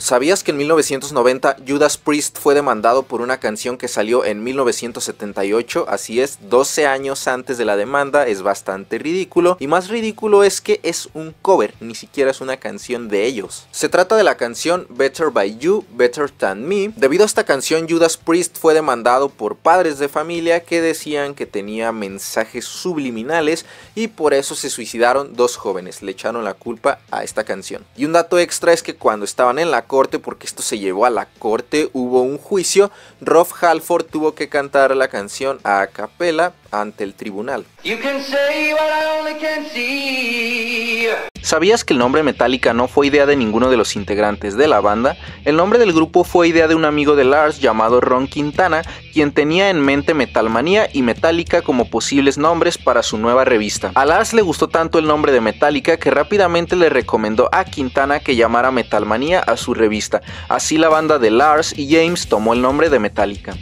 ¿Sabías que en 1990 Judas Priest fue demandado por una canción que salió en 1978? Así es, 12 años antes de la demanda, es bastante ridículo. Y más ridículo es que es un cover, ni siquiera es una canción de ellos. Se trata de la canción Better by You, Better Than Me. Debido a esta canción, Judas Priest fue demandado por padres de familia que decían que tenía mensajes subliminales y por eso se suicidaron dos jóvenes. Le echaron la culpa a esta canción. Y un dato extra es que cuando estaban en la corte, porque esto se llevó a la corte, hubo un juicio, Rob Halford tuvo que cantar la canción a capela ante el tribunal. ¿Sabías que el nombre Metallica no fue idea de ninguno de los integrantes de la banda? El nombre del grupo fue idea de un amigo de Lars llamado Ron Quintana, quien tenía en mente Metalmanía y Metallica como posibles nombres para su nueva revista. A Lars le gustó tanto el nombre de Metallica que rápidamente le recomendó a Quintana que llamara Metalmanía a su revista. Así la banda de Lars y James tomó el nombre de Metallica.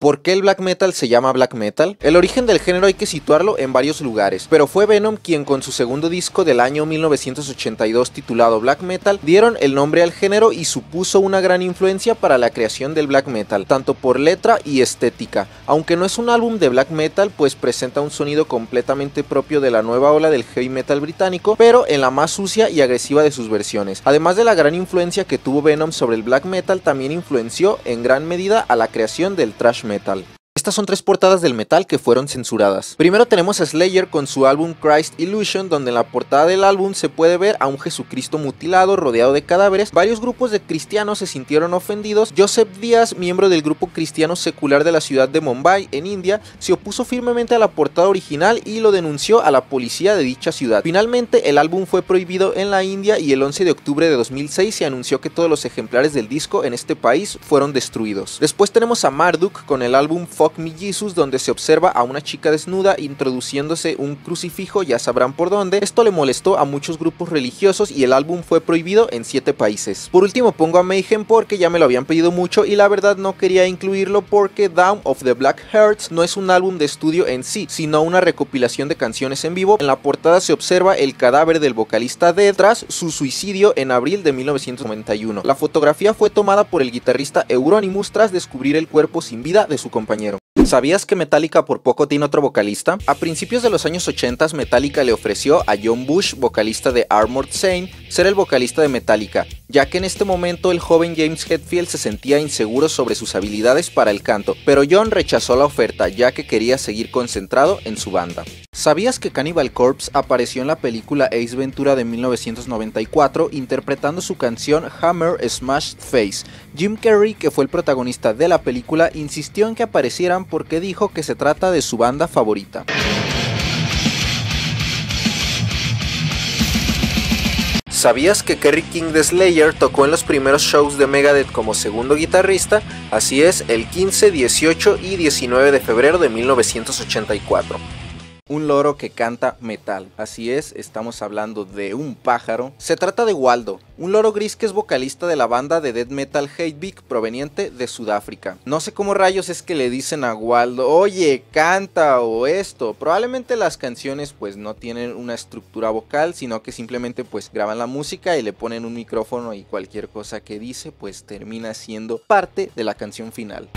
¿Por qué el black metal se llama black metal? El origen del género hay que situarlo en varios lugares, pero fue Venom quien con su segundo disco del año 1982 titulado Black Metal dieron el nombre al género y supuso una gran influencia para la creación del black metal, tanto por letra y estética. Aunque no es un álbum de black metal, pues presenta un sonido completamente propio de la nueva ola del heavy metal británico, pero en la más sucia y agresiva de sus versiones. Además de la gran influencia que tuvo Venom sobre el black metal, también influenció en gran medida a la creación del thrash metal metal estas son tres portadas del metal que fueron censuradas. Primero tenemos a Slayer con su álbum Christ Illusion, donde en la portada del álbum se puede ver a un Jesucristo mutilado rodeado de cadáveres. Varios grupos de cristianos se sintieron ofendidos. Joseph Díaz, miembro del grupo cristiano secular de la ciudad de Mumbai, en India, se opuso firmemente a la portada original y lo denunció a la policía de dicha ciudad. Finalmente, el álbum fue prohibido en la India y el 11 de octubre de 2006 se anunció que todos los ejemplares del disco en este país fueron destruidos. Después tenemos a Marduk con el álbum Fuck me Jesus donde se observa a una chica desnuda introduciéndose un crucifijo, ya sabrán por dónde. Esto le molestó a muchos grupos religiosos y el álbum fue prohibido en 7 países. Por último pongo a Mayhem porque ya me lo habían pedido mucho y la verdad no quería incluirlo porque Down of the Black Hearts no es un álbum de estudio en sí, sino una recopilación de canciones en vivo. En la portada se observa el cadáver del vocalista Dead tras su suicidio en abril de 1991. La fotografía fue tomada por el guitarrista Euronymous tras descubrir el cuerpo sin vida de su compañero. ¿Sabías que Metallica por poco tiene otro vocalista? A principios de los años 80 Metallica le ofreció a John Bush, vocalista de Armored Saint, ser el vocalista de Metallica, ya que en este momento el joven James Hetfield se sentía inseguro sobre sus habilidades para el canto, pero John rechazó la oferta ya que quería seguir concentrado en su banda. ¿Sabías que Cannibal Corpse apareció en la película Ace Ventura de 1994 interpretando su canción Hammer Smashed Face? Jim Carrey, que fue el protagonista de la película, insistió en que aparecieran por porque dijo que se trata de su banda favorita. ¿Sabías que Kerry King de Slayer tocó en los primeros shows de Megadeth como segundo guitarrista? Así es, el 15, 18 y 19 de febrero de 1984 un loro que canta metal. Así es, estamos hablando de un pájaro. Se trata de Waldo, un loro gris que es vocalista de la banda de death metal Hatebeak proveniente de Sudáfrica. No sé cómo rayos es que le dicen a Waldo, oye, canta o esto. Probablemente las canciones pues no tienen una estructura vocal, sino que simplemente pues graban la música y le ponen un micrófono y cualquier cosa que dice pues termina siendo parte de la canción final.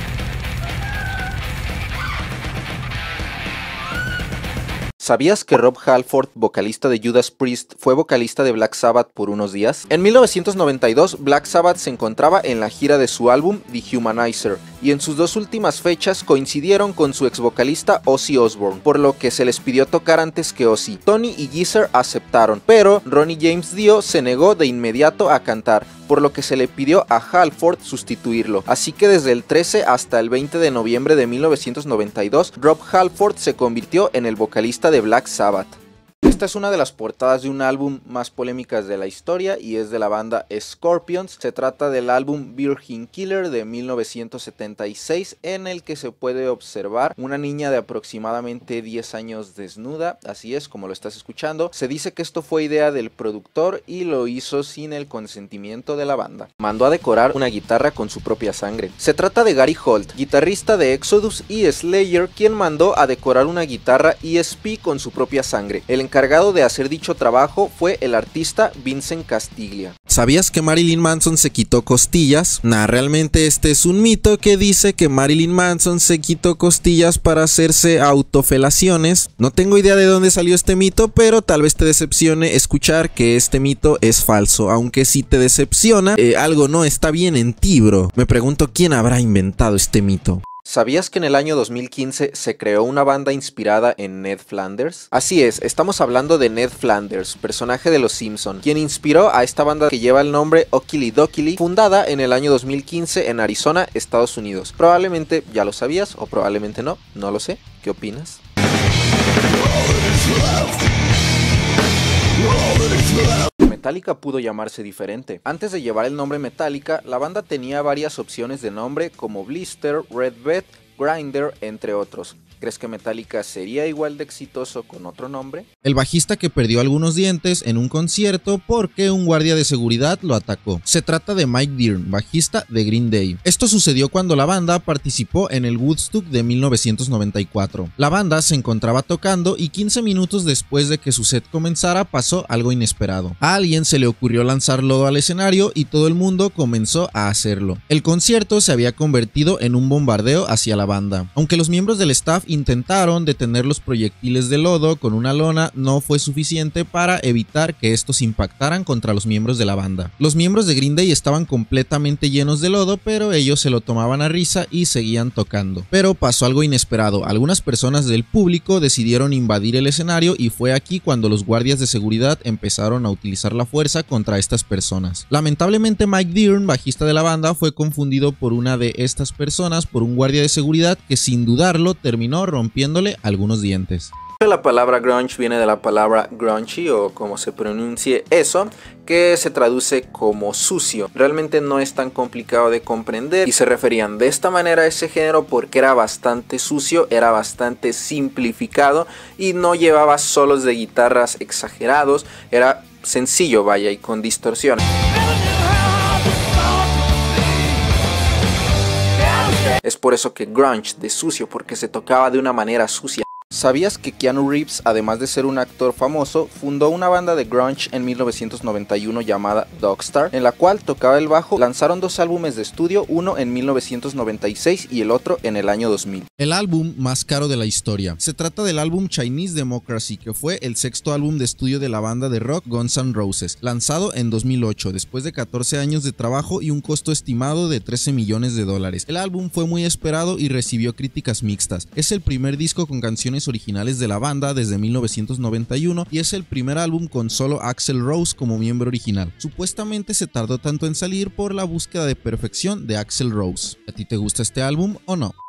¿Sabías que Rob Halford, vocalista de Judas Priest, fue vocalista de Black Sabbath por unos días? En 1992, Black Sabbath se encontraba en la gira de su álbum The Humanizer, y en sus dos últimas fechas coincidieron con su ex vocalista Ozzy Osbourne, por lo que se les pidió tocar antes que Ozzy. Tony y Geezer aceptaron, pero Ronnie James Dio se negó de inmediato a cantar, por lo que se le pidió a Halford sustituirlo. Así que desde el 13 hasta el 20 de noviembre de 1992, Rob Halford se convirtió en el vocalista de Black Sabbath. Esta es una de las portadas de un álbum más polémicas de la historia y es de la banda Scorpions. Se trata del álbum Virgin Killer de 1976 en el que se puede observar una niña de aproximadamente 10 años desnuda, así es como lo estás escuchando. Se dice que esto fue idea del productor y lo hizo sin el consentimiento de la banda. Mandó a decorar una guitarra con su propia sangre. Se trata de Gary Holt, guitarrista de Exodus y Slayer, quien mandó a decorar una guitarra y e ESP con su propia sangre. El de hacer dicho trabajo fue el artista Vincent Castiglia. ¿Sabías que Marilyn Manson se quitó costillas? Nah, realmente este es un mito que dice que Marilyn Manson se quitó costillas para hacerse autofelaciones. No tengo idea de dónde salió este mito, pero tal vez te decepcione escuchar que este mito es falso. Aunque si te decepciona, eh, algo no está bien en ti, bro. Me pregunto quién habrá inventado este mito. ¿Sabías que en el año 2015 se creó una banda inspirada en Ned Flanders? Así es, estamos hablando de Ned Flanders, personaje de Los Simpson, quien inspiró a esta banda que lleva el nombre Okili Dokili, fundada en el año 2015 en Arizona, Estados Unidos. Probablemente ya lo sabías o probablemente no, no lo sé. ¿Qué opinas? Metallica pudo llamarse diferente. Antes de llevar el nombre Metallica, la banda tenía varias opciones de nombre como Blister, Red Bed, Grinder, entre otros. ¿Crees que Metallica sería igual de exitoso con otro nombre? El bajista que perdió algunos dientes en un concierto porque un guardia de seguridad lo atacó. Se trata de Mike Dearn, bajista de Green Day. Esto sucedió cuando la banda participó en el Woodstock de 1994. La banda se encontraba tocando y 15 minutos después de que su set comenzara pasó algo inesperado. A alguien se le ocurrió lanzar lodo al escenario y todo el mundo comenzó a hacerlo. El concierto se había convertido en un bombardeo hacia la banda. Aunque los miembros del staff intentaron detener los proyectiles de lodo con una lona no fue suficiente para evitar que estos impactaran contra los miembros de la banda. Los miembros de Green Day estaban completamente llenos de lodo, pero ellos se lo tomaban a risa y seguían tocando. Pero pasó algo inesperado, algunas personas del público decidieron invadir el escenario y fue aquí cuando los guardias de seguridad empezaron a utilizar la fuerza contra estas personas. Lamentablemente Mike Dearn, bajista de la banda, fue confundido por una de estas personas por un guardia de seguridad que sin dudarlo terminó rompiéndole algunos dientes. La palabra grunge viene de la palabra grungy o como se pronuncie eso, que se traduce como sucio. Realmente no es tan complicado de comprender y se referían de esta manera a ese género porque era bastante sucio, era bastante simplificado y no llevaba solos de guitarras exagerados, era sencillo, vaya, y con distorsión. Es por eso que grunge de sucio porque se tocaba de una manera sucia. ¿Sabías que Keanu Reeves, además de ser un actor famoso, fundó una banda de grunge en 1991 llamada Dogstar, en la cual tocaba el bajo? Lanzaron dos álbumes de estudio, uno en 1996 y el otro en el año 2000. El álbum más caro de la historia. Se trata del álbum Chinese Democracy, que fue el sexto álbum de estudio de la banda de rock Guns N' Roses, lanzado en 2008, después de 14 años de trabajo y un costo estimado de 13 millones de dólares. El álbum fue muy esperado y recibió críticas mixtas. Es el primer disco con canciones originales de la banda desde 1991 y es el primer álbum con solo Axel Rose como miembro original. Supuestamente se tardó tanto en salir por la búsqueda de perfección de Axel Rose. ¿A ti te gusta este álbum o no?